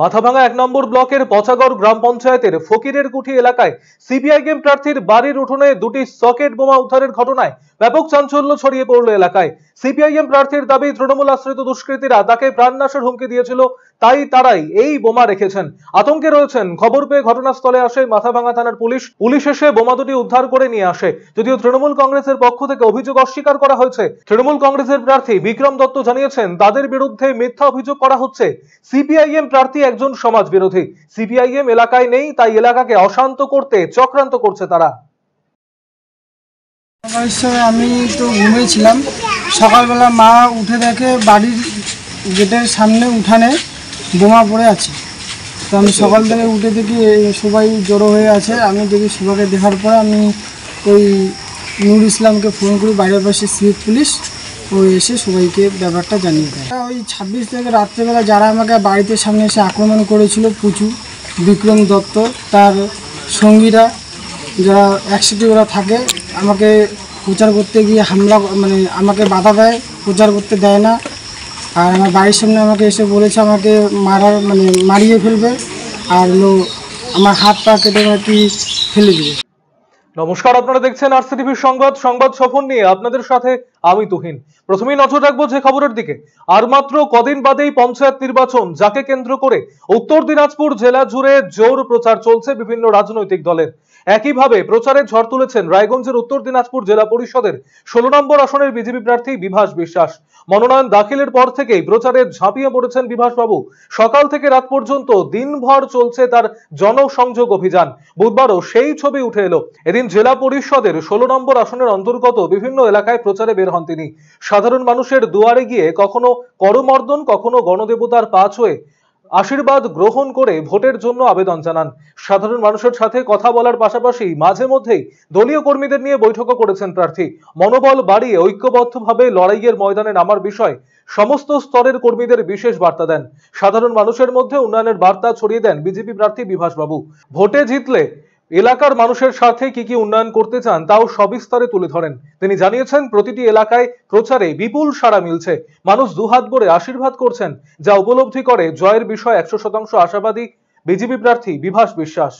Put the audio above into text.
মাথাভাঙা এক নম্বর ব্লকের পচাগড় গ্রাম পঞ্চায়েতের ফকিরের কুঠি এলাকায় গেম প্রার্থীর বাড়ির উঠোনে দুটি সকেট বোমা উদ্ধারের ঘটনায় ব্যাপক চাঞ্চল্য ছড়িয়ে পড়ল এলাকায় সিপিআইএম প্রার্থীর দাবি তৃণমূল আশ্রিত দুষ্কৃতীরা তাকে প্রাণনাশের হুমকি দিয়েছিল তাই তারাই এই বোমা রেখেছেন আতঙ্কে রয়েছেন খবর পেয়ে ঘটনাস্থলে আসে মাথাভাঙা থানার পুলিশ পুলিশ এসে বোমা দুটি উদ্ধার করে নিয়ে আসে যদিও তৃণমূল কংগ্রেসের পক্ষ থেকে অভিযোগ অস্বীকার করা হয়েছে তৃণমূল কংগ্রেসের প্রার্থী বিক্রম দত্ত জানিয়েছেন তাদের বিরুদ্ধে মিথ্যা অভিযোগ করা হচ্ছে সিপিআইএম প্রার্থী একজন সমাজ বিরোধী সিপিআইএম এলাকায় নেই তাই এলাকাকে অশান্ত করতে চক্রান্ত করছে তারা আমি তো ঘুমিয়েছিলাম সকালবেলা মা উঠে দেখে বাড়ির গেটের সামনে উঠানে বোমা পড়ে আছে তো আমি সকাল থেকে উঠে দেখি সবাই জড়ো হয়ে আছে আমি দেখি সুভাকে দেখার পর আমি ওই নুর ইসলামকে ফোন করি বাইরের পাশে সিভিক পুলিশ ও এসে সবাইকে ব্যাপারটা জানিয়ে দেয় ওই ছাব্বিশ থেকে রাত্রেবেলা যারা আমাকে বাড়িতে সামনে এসে আক্রমণ করেছিল পুচু বিক্রম দত্ত তার সঙ্গীরা যারা একসাথে ওরা থাকে আমাকে প্রচার করতে গিয়ে হামলা মানে আমাকে বাধা দেয় প্রচার করতে দেয় না আর আমার বাড়ির সামনে আমাকে এসে বলেছে আমাকে মারার মানে মারিয়ে ফেলবে আর আমার হাত পা কেটে নাকি ফেলে দিবে নমস্কার আপনারা দেখছেন আর সংবাদ সংবাদ সফর নিয়ে আপনাদের সাথে আমি তুহিন প্রথমেই নজর রাখবো যে খবরের দিকে আর মাত্র কদিন বাদেই পঞ্চায়েত নির্বাচন যাকে কেন্দ্র করে উত্তর দিনাজপুর জেলা জুড়ে জোর প্রচার চলছে বিভিন্ন রাজনৈতিক দলের একইভাবে প্রচারে ঝড় তুলেছেন রায়গঞ্জের উত্তর দিনাজপুর জেলা পরিষদের ষোলো নম্বর আসনের বিজেপি প্রার্থী বিভাস বিশ্বাস মনোনয়ন দাখিলের পর থেকেই প্রচারে ঝাঁপিয়ে পড়েছেন বিভাসবাবু সকাল থেকে রাত পর্যন্ত দিনভর চলছে তার জনসংযোগ অভিযান বুধবারও সেই ছবি উঠে এলো এদিন জেলা পরিষদের ষোলো নম্বর আসনের অন্তর্গত বিভিন্ন এলাকায় প্রচারে বের হন তিনি সাধারণ মানুষের দুয়ারে গিয়ে কখনো করমর্দন কখনো গণদেবতার পাঁচ হয়ে আশীর্বাদ গ্রহণ করে ভোটের জন্য আবেদন জানান সাধারণ মানুষের সাথে কথা বলার পাশাপাশি মাঝে মধ্যেই দলীয় কর্মীদের নিয়ে বৈঠকও করেছেন প্রার্থী মনোবল বাড়িয়ে ঐক্যবদ্ধভাবে লড়াইয়ের ময়দানে নামার বিষয় সমস্ত স্তরের কর্মীদের বিশেষ বার্তা দেন সাধারণ মানুষের মধ্যে উন্নয়নের বার্তা ছড়িয়ে দেন বিজেপি প্রার্থী বিভাসবাবু ভোটে জিতলে এলাকার মানুষের সাথে কি কি উন্নয়ন করতে চান তাও সবিস্তারে তুলে ধরেন তিনি জানিয়েছেন প্রতিটি এলাকায় প্রচারে বিপুল সাড়া মিলছে মানুষ দুহাত ভরে আশীর্বাদ করছেন যা উপলব্ধি করে জয়ের বিষয়ে একশো শতাংশ আশাবাদী বিজেপি প্রার্থী বিভাস বিশ্বাস